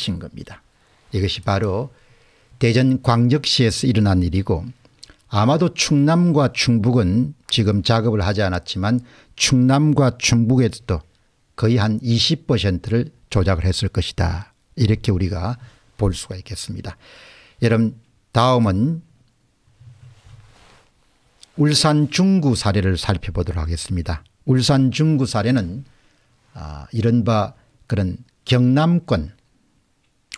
친 겁니다. 이것이 바로 대전 광적시에서 일어난 일이고 아마도 충남과 충북은 지금 작업을 하지 않았지만 충남과 충북에서도 거의 한 20%를 조작을 했을 것이다. 이렇게 우리가 볼 수가 있겠습니다. 여러분 다음은 울산 중구 사례를 살펴보도록 하겠습니다. 울산 중구 사례는 아, 이른바 그런 경남권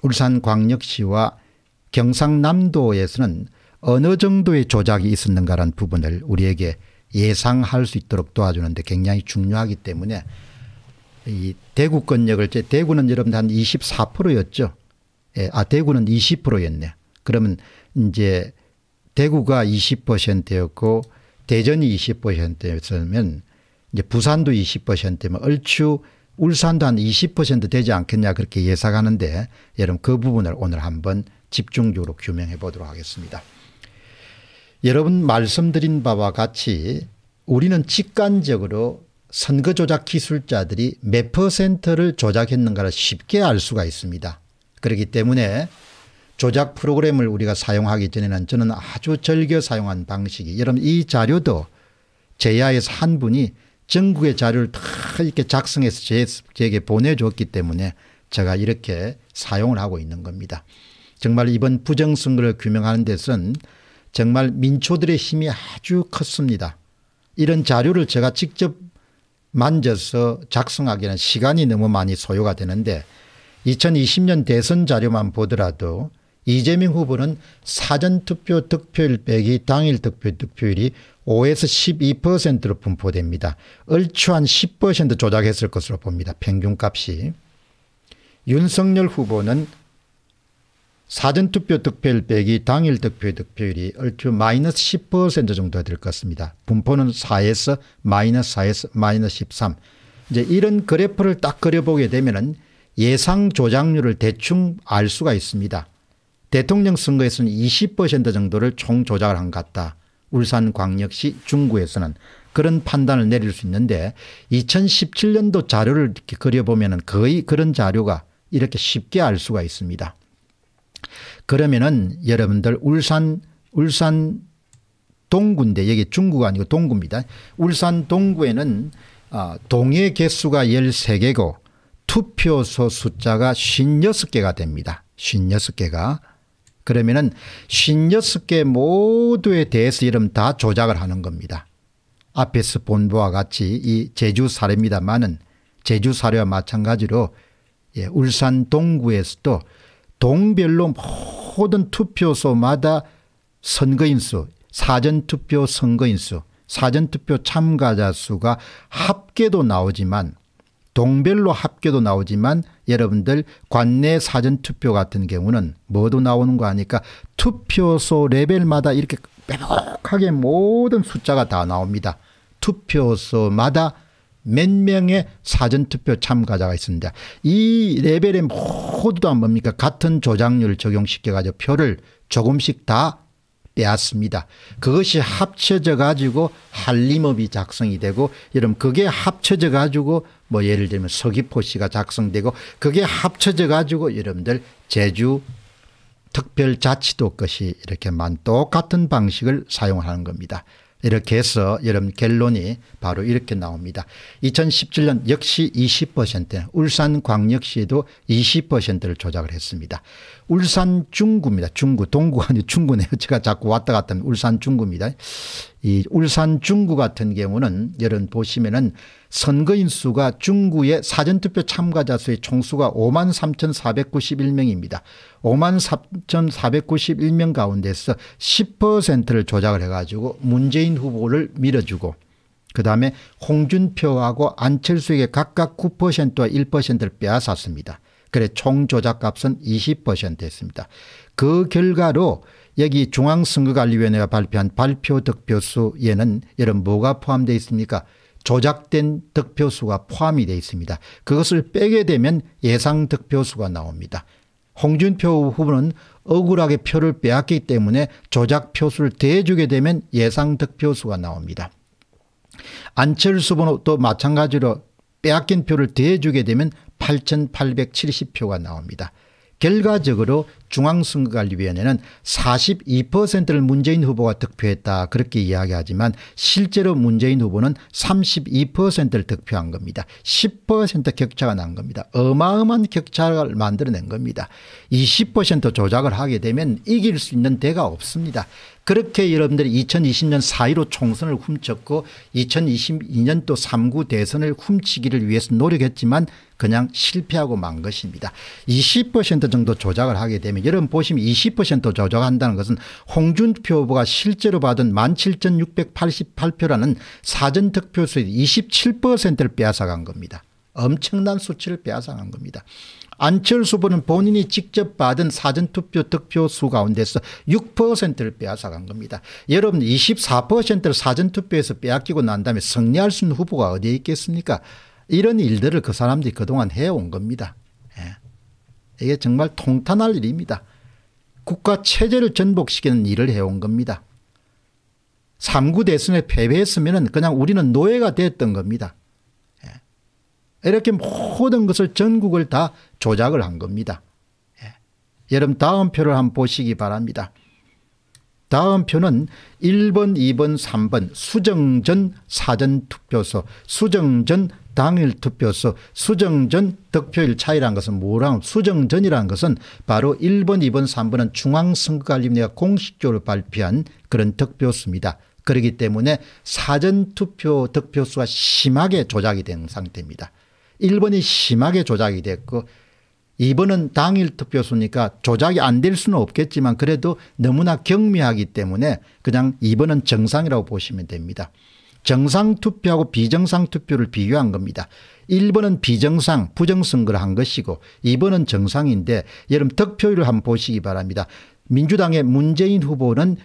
울산광역시와 경상남도에서는 어느 정도의 조작이 있었는가라는 부분을 우리에게 예상할 수 있도록 도와주는데 굉장히 중요하기 때문에 이 대구권역을 대구는 여러분들 한 24%였죠. 예, 아 대구는 20%였네. 그러면 이제 대구가 20%였고 대전이 20%였으면 이제 부산도 20%면 얼추 울산도 한 20% 되지 않겠냐 그렇게 예상하는데 여러분 그 부분을 오늘 한번 집중적으로 규명해 보도록 하겠습니다. 여러분 말씀드린 바와 같이 우리는 직관적으로 선거 조작 기술자들이 몇 퍼센트를 조작했는가를 쉽게 알 수가 있습니다. 그렇기 때문에 조작 프로그램을 우리가 사용하기 전에는 저는 아주 절겨 사용한 방식이 여러분 이 자료도 제야에서 한 분이 전국의 자료를 다 이렇게 작성해서 제, 제게 보내줬기 때문에 제가 이렇게 사용을 하고 있는 겁니다. 정말 이번 부정선거를 규명하는 데선 정말 민초들의 힘이 아주 컸습니다. 이런 자료를 제가 직접 만져서 작성하기에는 시간이 너무 많이 소요가 되는데 2020년 대선 자료만 보더라도 이재명 후보는 사전투표 득표율 빼기 당일 득표 득표율이 5에서 12%로 분포됩니다. 얼추 한 10% 조작했을 것으로 봅니다. 평균값이. 윤석열 후보는 사전투표 득표율 빼기 당일 득표 득표율이 얼추 마이너스 10% 정도 될것 같습니다. 분포는 4에서 마이너스 4에서 마이너스 13. 이제 이런 그래프를 딱 그려보게 되면 예상 조작률을 대충 알 수가 있습니다. 대통령 선거에서는 20% 정도를 총 조작을 한 것 같다. 울산광역시 중구에서는 그런 판단을 내릴 수 있는데 2017년도 자료를 이렇게 그려보면 거의 그런 자료가 이렇게 쉽게 알 수가 있습니다. 그러면은 여러분들 울산, 울산 동구인데 여기 중구가 아니고 동구입니다. 울산 동구에는 어, 동의 개수가 13개고 투표소 숫자가 56개가 됩니다. 56개가. 그러면은 56개 모두에 대해서 이름 다 조작을 하는 겁니다. 앞에서 본 바와 같이 이 제주 사례입니다만은 제주 사례와 마찬가지로 예, 울산 동구에서도 동별로 모든 투표소마다 선거인수 사전투표 선거인수 사전투표 참가자 수가 합계도 나오지만 동별로 합계도 나오지만 여러분들 관내 사전투표 같은 경우는 뭐도 나오는 거 아니까 투표소 레벨마다 이렇게 빼곡하게 모든 숫자가 다 나옵니다. 투표소마다 몇 명의 사전투표 참가자가 있습니다. 이 레벨에 모두 다 뭡니까 같은 조작률 을 적용시켜가지고 표를 조금씩 다 빼았습니다 그것이 합쳐져 가지고 한림읍이 작성이 되고 여러분 그게 합쳐져 가지고 뭐 예를 들면 서귀포시가 작성되고 그게 합쳐져 가지고 여러분들 제주 특별자치도 것이 이렇게 만 똑같은 방식을 사용하는 겁니다. 이렇게 해서 여러분 결론이 바로 이렇게 나옵니다. 2017년 역시 20% 울산광역시에도 20%를 조작을 했습니다. 울산 중구입니다. 중구 동구가 아니 중구네요. 제가 자꾸 왔다 갔다 하면 울산 중구입니다. 이 울산 중구 같은 경우는 여러분 보시면은 선거인 수가 중구의 사전투표 참가자 수의 총수가 5만 3,491명입니다. 5만 3,491명 가운데서 10%를 조작을 해가지고 문재인 후보를 밀어주고 그다음에 홍준표하고 안철수에게 각각 9%와 1%를 빼앗았습니다. 그래 총 조작값은 20%였습니다. 그 결과로 여기 중앙선거관리위원회가 발표한 발표 득표수에는 여러분 뭐가 포함되어 있습니까? 조작된 득표수가 포함이 되어 있습니다. 그것을 빼게 되면 예상 득표수가 나옵니다. 홍준표 후보는 억울하게 표를 빼앗기 때문에 조작 표수를 대주게 되면 예상 득표수가 나옵니다. 안철수 후보도 마찬가지로 빼앗긴 표를 대주게 되면 8,870표가 나옵니다. 결과적으로 중앙선거관리위원회는 42%를 문재인 후보가 득표했다 그렇게 이야기하지만 실제로 문재인 후보는 32%를 득표한 겁니다. 10% 격차가 난 겁니다. 어마어마한 격차를 만들어낸 겁니다. 20% 조작을 하게 되면 이길 수 있는 대가 없습니다. 그렇게 여러분들이 2020년 4.15 총선을 훔쳤고 2022년 또 3구 대선을 훔치기를 위해서 노력했지만 그냥 실패하고 만 것입니다. 20% 정도 조작을 하게 되면 여러분 보시면 20% 조정한다는 것은 홍준표 후보가 실제로 받은 17,688표라는 사전득표수의 27%를 빼앗아간 겁니다. 엄청난 수치를 빼앗아간 겁니다. 안철수 후보는 본인이 직접 받은 사전투표 득표수 가운데서 6%를 빼앗아간 겁니다. 여러분 24%를 사전투표에서 빼앗기고 난 다음에 승리할 수 있는 후보가 어디에 있겠습니까 이런 일들을 그 사람들이 그동안 해온 겁니다. 이게 정말 통탄할 일입니다. 국가 체제를 전복시키는 일을 해온 겁니다. 3구 대선에 패배했으면 그냥 우리는 노예가 됐던 겁니다. 예. 이렇게 모든 것을 전국을 다 조작을 한 겁니다. 예. 여러분 다음 표를 한번 보시기 바랍니다. 다음 표는 1번 2번 3번 수정전 사전투표소 수정전 당일 투표소 수정전 득표일 차이란 것은 뭐랑 수정전이라는 것은 바로 1번 2번 3번은 중앙선거관리위원회가 공식적으로 발표한 그런 득표수입니다. 그렇기 때문에 사전투표 득표수가 심하게 조작이 된 상태입니다. 1번이 심하게 조작이 됐고 이번은 당일 투표수니까 조작이 안 될 수는 없겠지만 그래도 너무나 경미하기 때문에 그냥 이번은 정상이라고 보시면 됩니다. 정상 투표하고 비정상 투표를 비교한 겁니다. 1번은 비정상 부정선거를 한 것이고 2번은 정상인데 여러 득표율을 한번 보시기 바랍니다. 민주당의 문재인 후보는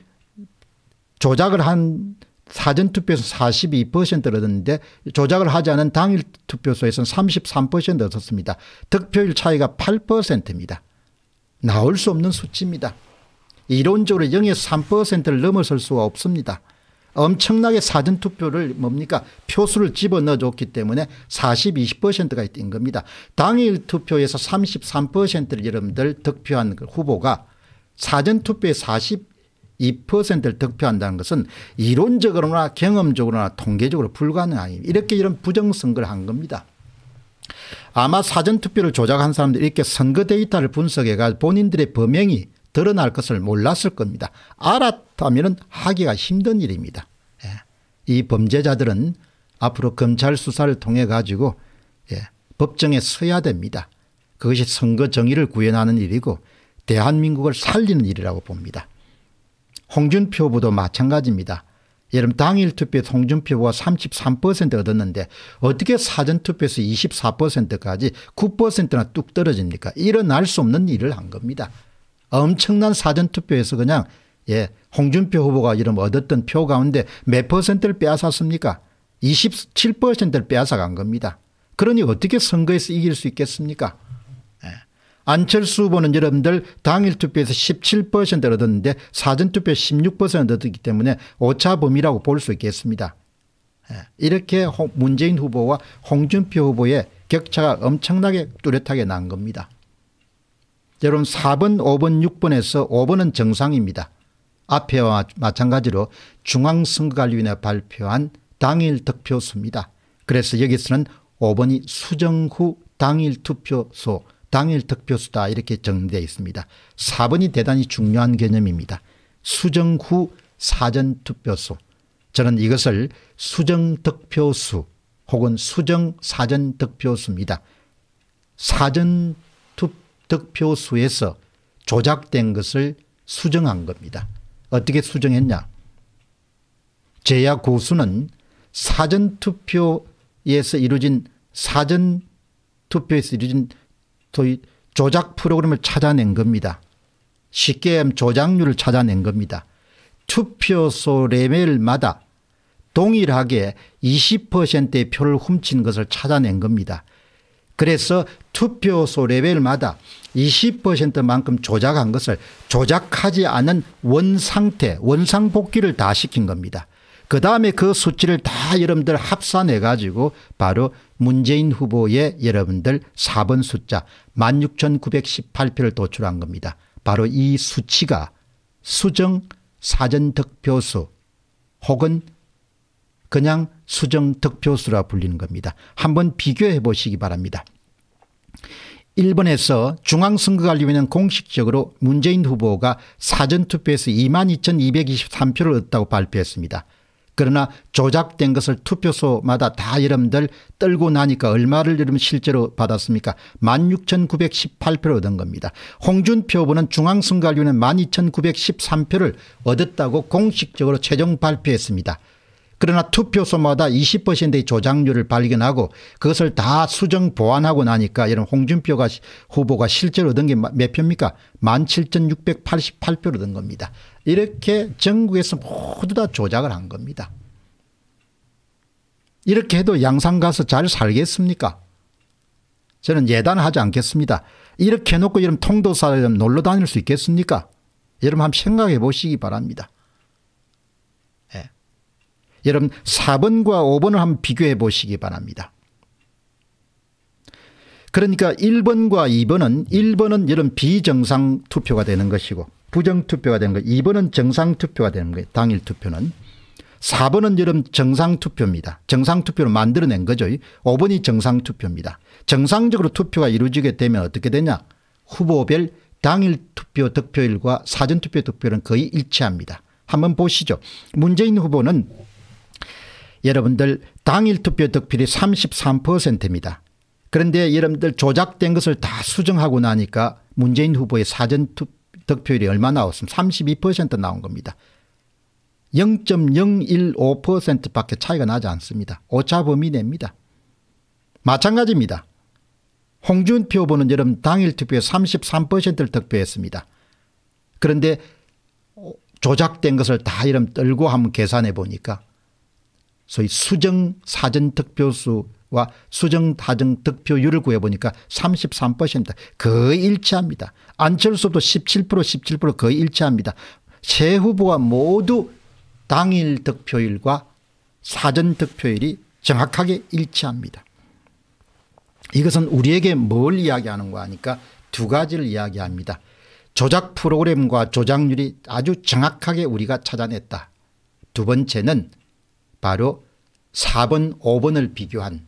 조작을 한 사전투표에서 42%를 얻었는데 조작을 하지 않은 당일 투표소에서는 33% 얻었습니다. 득표율 차이가 8%입니다. 나올 수 없는 수치입니다. 이론적으로 0에서 3%를 넘어설 수가 없습니다. 엄청나게 사전투표를 뭡니까 표수를 집어넣어줬기 때문에 40, 20%가 뛴 겁니다. 당일 투표에서 33%를 여러분들 득표한 그 후보가 사전투표에 40, 2%를 득표한다는 것은 이론적으로나 경험적으로나 통계적으로 불가능한 입니다 이렇게 이런 부정선거를 한 겁니다. 아마 사전투표를 조작한 사람들이 이렇게 선거 데이터를 분석해가 본인들의 범행이 드러날 것을 몰랐을 겁니다. 알았다면 하기가 힘든 일입니다. 예. 이 범죄자들은 앞으로 검찰 수사를 통해 가지고 예. 법정에 서야 됩니다. 그것이 선거 정의를 구현하는 일이고 대한민국을 살리는 일이라고 봅니다. 홍준표 후보도 마찬가지입니다. 예를 당일 투표에 홍준표 후보가 33% 얻었는데 어떻게 사전투표에서 24%까지 9%나 뚝 떨어집니까 일어날 수 없는 일을 한 겁니다. 엄청난 사전투표에서 그냥 예 홍준표 후보가 이름 얻었던 표 가운데 몇 퍼센트를 빼앗았습니까 27%를 빼앗아간 겁니다. 그러니 어떻게 선거에서 이길 수 있겠습니까 안철수 후보는 여러분들 당일 투표에서 17%를 얻었는데 사전투표 16%를 얻었기 때문에 오차 범위라고 볼 수 있겠습니다. 예, 이렇게 문재인 후보와 홍준표 후보의 격차가 엄청나게 뚜렷하게 난 겁니다. 여러분 4번 5번 6번에서 5번은 정상입니다. 앞에와 마찬가지로 중앙선거관리위원회 발표한 당일 득표수입니다. 그래서 여기서는 5번이 수정 후 당일 투표소 당일 득표수다 이렇게 정리되어 있습니다. 4번이 대단히 중요한 개념입니다. 수정 후 사전 투표수. 저는 이것을 수정 득표수 혹은 수정 사전 득표수입니다. 사전 득표수에서 조작된 것을 수정한 겁니다. 어떻게 수정했냐? 제야 고수는 사전투표에서 이루어진 사전투표에서 이루어진 소위 조작 프로그램을 찾아낸 겁니다. 쉽게 조작률을 찾아낸 겁니다. 투표소 레벨마다 동일하게 20%의 표를 훔친 것을 찾아낸 겁니다. 그래서 투표소 레벨마다 20%만큼 조작한 것을 조작하지 않은 원상태 원상복귀를 다 시킨 겁니다. 그 다음에 그 수치를 다 여러분들 합산해 가지고 바로 문재인 후보의 여러분들 4번 숫자 16,918표를 도출한 겁니다. 바로 이 수치가 수정 사전 득표수 혹은 그냥 수정 득표수라 불리는 겁니다. 한번 비교해 보시기 바랍니다. 일본에서 중앙선거관리위원회는 공식적으로 문재인 후보가 사전투표에서 22,223표를 얻었다고 발표했습니다. 그러나 조작된 것을 투표소마다 다 여러분들 떨고 나니까 얼마를 여러분 실제로 받았습니까 16,918표를 얻은 겁니다. 홍준표 후보는 중앙선관위는 12,913표를 얻었다고 공식적으로 최종 발표했습니다. 그러나 투표소마다 20%의 조작률을 발견하고 그것을 다 수정 보완하고 나니까 이런 홍준표가 후보가 실제로 얻은 게 몇 표입니까? 17,688표를 얻은 겁니다. 이렇게 전국에서 모두 다 조작을 한 겁니다. 이렇게 해도 양산 가서 잘 살겠습니까? 저는 예단하지 않겠습니다. 이렇게 해놓고 이런 통도사에 놀러 다닐 수 있겠습니까? 여러분 한번 생각해 보시기 바랍니다. 여러분 4번과 5번을 한번 비교해 보시기 바랍니다. 그러니까 1번과 2번은 1번은 여러 비정상 투표가 되는 것이고 부정투표가 되는 거 2번은 정상투표가 되는 거예요. 당일 투표는. 4번은 여러분 정상투표입니다. 정상투표를 만들어낸 거죠. 5번이 정상투표입니다. 정상적으로 투표가 이루어지게 되면 어떻게 되냐. 후보별 당일 투표 득표일과 사전투표 득표율은 거의 일치합니다. 한번 보시죠. 문재인 후보는 여러분들 당일 투표 득표율이 33%입니다. 그런데 여러분들 조작된 것을 다 수정하고 나니까 문재인 후보의 사전 투, 득표율이 얼마 나왔습니까 32% 나온 겁니다. 0.015%밖에 차이가 나지 않습니다. 오차범위 냅니다. 마찬가지입니다. 홍준표 후보는 여러분 당일 투표에 33%를 득표했습니다. 그런데 어, 조작된 것을 다 이름 떨고 한번 계산해 보니까 소위 수정 사전 득표수와 수정 다전 득표율을 구해보니까 33%입니다. 거의 일치합니다. 안철수도 17% 17% 거의 일치합니다. 세 후보가 모두 당일 득표율과 사전 득표율이 정확하게 일치합니다. 이것은 우리에게 뭘 이야기하는가 하니까 두 가지를 이야기합니다. 조작 프로그램과 조작률이 아주 정확하게 우리가 찾아냈다. 두 번째는 바로 4번 5번을 비교한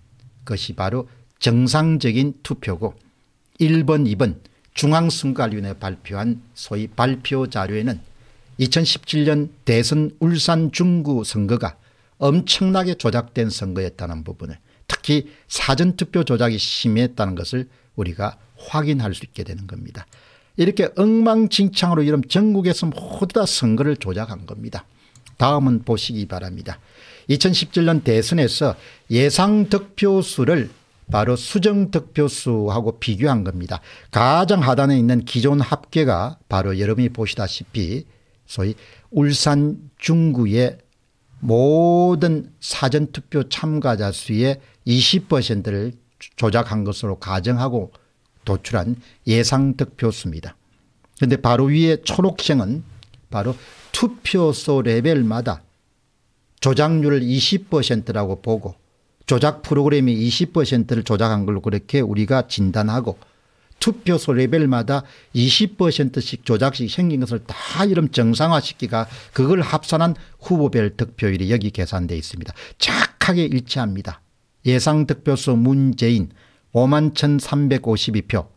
것이 바로 정상적인 투표고 1번 2번 중앙선거관리위원회 발표한 소위 발표 자료에는 2017년 대선 울산 중구 선거가 엄청나게 조작된 선거였다는 부분을 특히 사전투표 조작이 심했다는 것을 우리가 확인할 수 있게 되는 겁니다. 이렇게 엉망진창으로 이런 전국에서 모두 다 선거를 조작한 겁니다. 다음은 보시기 바랍니다. 2017년 대선에서 예상 득표수를 바로 수정 득표수하고 비교한 겁니다. 가장 하단에 있는 기존 합계가 바로 여러분이 보시다시피 소위 울산 중구의 모든 사전투표 참가자 수의 20%를 조작한 것으로 가정하고 도출한 예상 득표수입니다. 그런데 바로 위에 초록색은 바로 투표소 레벨마다 조작률 20%라고 보고 조작 프로그램이 20%를 조작한 걸로 그렇게 우리가 진단하고 투표소 레벨마다 20%씩 조작식 생긴 것을 다 이름 정상화시키가 그걸 합산한 후보별 득표율이 여기 계산돼 있습니다. 착하게 일치합니다. 예상 득표수 문재인 5 1352표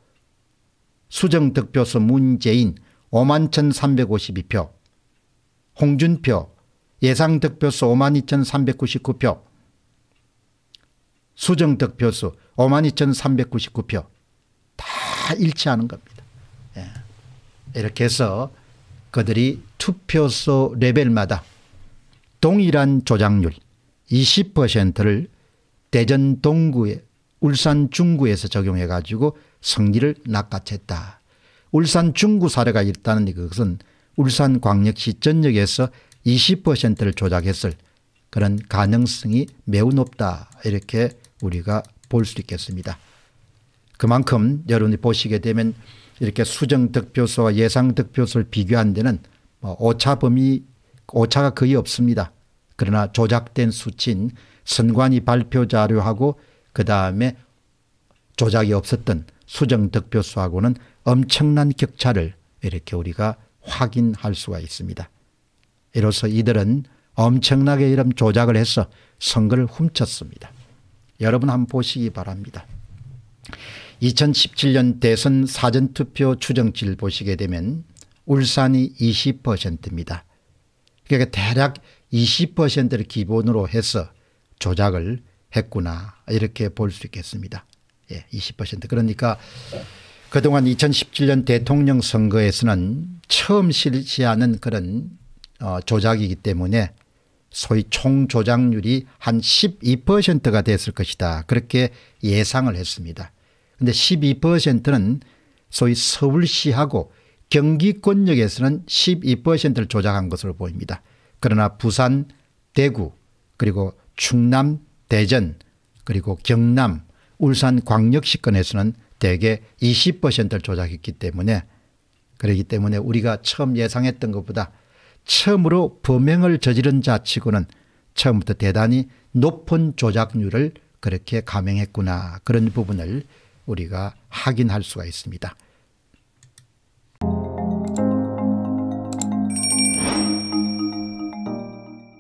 수정 득표수 문재인 5 1352표 홍준표 예상 득표수 52,399표, 수정 득표수 52,399표 다 일치하는 겁니다. 예. 이렇게 해서 그들이 투표소 레벨마다 동일한 조작률 20%를 대전 동구에 울산 중구에서 적용해 가지고 승리를 낚아챘다. 울산 중구 사례가 있다는 그것은 울산 광역시 전역에서 20%를 조작했을 그런 가능성이 매우 높다 이렇게 우리가 볼 수 있겠습니다. 그만큼 여러분이 보시게 되면 이렇게 수정 득표수와 예상 득표수를 비교한 데는 뭐 오차 범위 오차가 거의 없습니다. 그러나 조작된 수치인 선관위 발표 자료하고 그 다음에 조작이 없었던 수정 득표수하고는 엄청난 격차를 이렇게 우리가 확인할 수가 있습니다. 이로써 이들은 엄청나게 이런 조작을 해서 선거를 훔쳤습니다. 여러분 한번 보시기 바랍니다. 2017년 대선 사전투표 추정치를 보시게 되면 울산이 20%입니다. 그러니까 대략 20%를 기본으로 해서 조작을 했구나 이렇게 볼 수 있겠습니다. 예, 20% 그러니까 그동안 2017년 대통령 선거에서는 처음 실시하는 그런 어, 조작이기 때문에 소위 총 조작률이 한 12%가 됐을 것이다. 그렇게 예상을 했습니다. 근데 12%는 소위 서울시하고 경기권역에서는 12%를 조작한 것으로 보입니다. 그러나 부산, 대구, 그리고 충남, 대전, 그리고 경남, 울산 광역시권에서는 대개 20%를 조작했기 때문에 그렇기 때문에 우리가 처음 예상했던 것보다 처음으로 범행을 저지른 자치고는 처음부터 대단히 높은 조작률을 그렇게 감행했구나 그런 부분을 우리가 확인할 수가 있습니다.